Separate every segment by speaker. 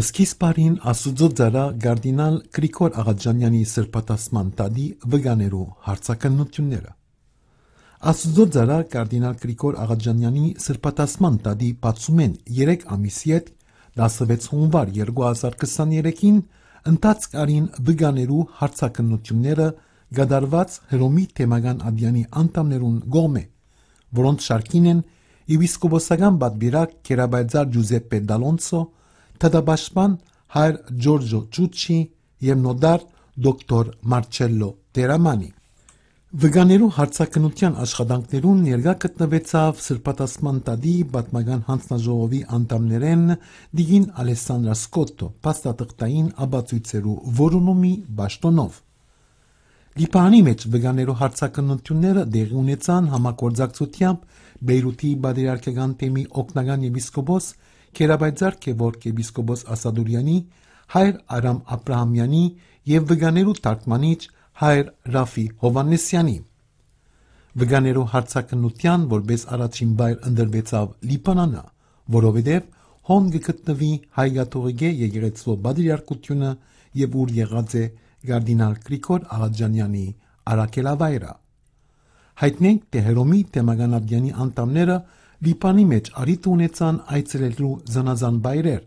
Speaker 1: Սկիզբարին Աստուծո ձարա Գարդինալ Գրիգոր Աղաջանյանի սրբատասման տալի վգաներու հարցակնությունները Աստուծո ձարա Գարդինալ Գրիգոր Աղաջանյանի սրբատասման տալի բացումեն 3 ամիսի հետ 16 հունվար 2023-ին ընթացք արին վգաներու հարցակնությունները գդարված հրոմի թեմական ադյանի անդամներուն գոմե որոնց շարքին են եպիսկոպոսական բադբիրակ Կերաբայձար Ջուզեպպե Դալոնսո Թդաբաշխման հայր Ջորջո Ճուչի եւ նոդար դոկտոր Մարչելլո Տերամանի։ Վգաներու հարցակնության աշխատանքներուն ներկա գտնվեցավ Սրբատասման տադի պատմական հանձնաժողովի անդամներեն Դիգին Ալեսանդրա Սկոտո, փաստաթղթային աբացույցերու որոնումի ճշտոնով։ Լիբանի մեջ վգաներու հարցակնությունները դեղի ունեցան համագործակցությամբ Բեյրութի բادرիարքական թեմի օկնական եպիսկոպոս Կերաբայձար Կևորգ եպիսկոպոս Ասադուրյանի, հայր Արամ Աբրահամյանի եւ վգաներու թարգմանիչ հայր Ռաֆի Հովաննեսյանի։ Վգաներու հարցակնության որպես առաջին բայր ընդրվեցավ Լիբանանը, որովհետեւ հոն գտնվի հայ գաթողիկե եկեղեցու բադրիարքությունը եւ ուր եղած է Գարդինալ Գրիգոր Աղաջանյանի Արաքելավայրը։ Հայտնենք թե Հերոմի Տեմագանաբյանի անդամները Լիբանի մեջ արիտ ունեցան այցելելու զանազան բայրեր,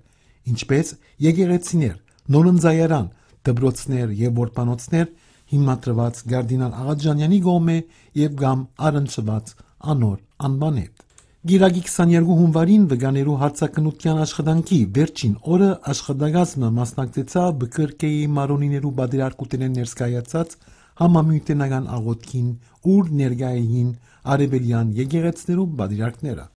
Speaker 1: ինչպես եկեղեցիներ, նորնձայարան, դպրոցներ եւ որբանոցներ հիմնադրված Գարդինան Աղաջանյանի գոմե եւ գամ առնչված անոր անբանետ։ Գիրագի 22 հունվարին վգաներու հարցակնության աշխատանքի վերջին օրը աշխատակազմը մասնակցեցա Բկրկեի մարոնիներու բادرարկուտենեն ներկայացած համամիութենական աղոթքին, ուր ներկայ էին արևելյան եկեղեցներու բադիրակները։